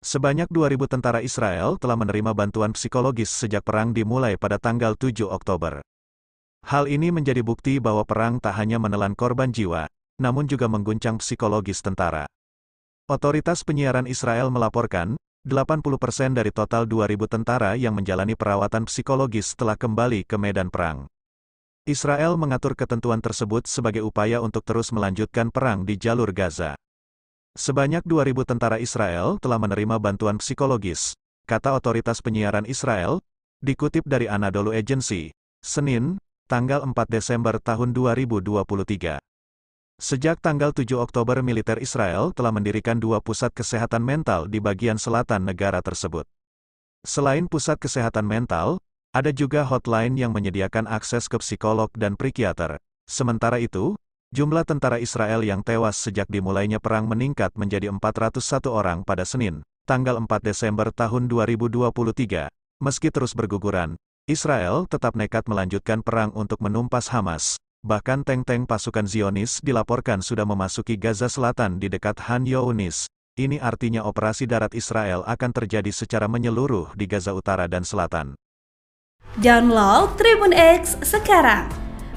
Sebanyak 2.000 tentara Israel telah menerima bantuan psikologis sejak perang dimulai pada tanggal 7 Oktober. Hal ini menjadi bukti bahwa perang tak hanya menelan korban jiwa, namun juga mengguncang psikologis tentara. Otoritas penyiaran Israel melaporkan, 80% dari total 2.000 tentara yang menjalani perawatan psikologis telah kembali ke medan perang. Israel mengatur ketentuan tersebut sebagai upaya untuk terus melanjutkan perang di jalur Gaza. Sebanyak 2.000 tentara Israel telah menerima bantuan psikologis, kata otoritas penyiaran Israel, dikutip dari Anadolu Agency, Senin, tanggal 4 Desember tahun 2023. Sejak tanggal 7 Oktober militer Israel telah mendirikan dua pusat kesehatan mental di bagian selatan negara tersebut. Selain pusat kesehatan mental, ada juga hotline yang menyediakan akses ke psikolog dan psikiater. Sementara itu, Jumlah tentara Israel yang tewas sejak dimulainya perang meningkat menjadi 401 orang pada Senin, tanggal 4 Desember tahun 2023. Meski terus berguguran, Israel tetap nekat melanjutkan perang untuk menumpas Hamas. Bahkan tank-tank pasukan Zionis dilaporkan sudah memasuki Gaza Selatan di dekat Han Younis. Ini artinya operasi darat Israel akan terjadi secara menyeluruh di Gaza Utara dan Selatan. Download Tribun X sekarang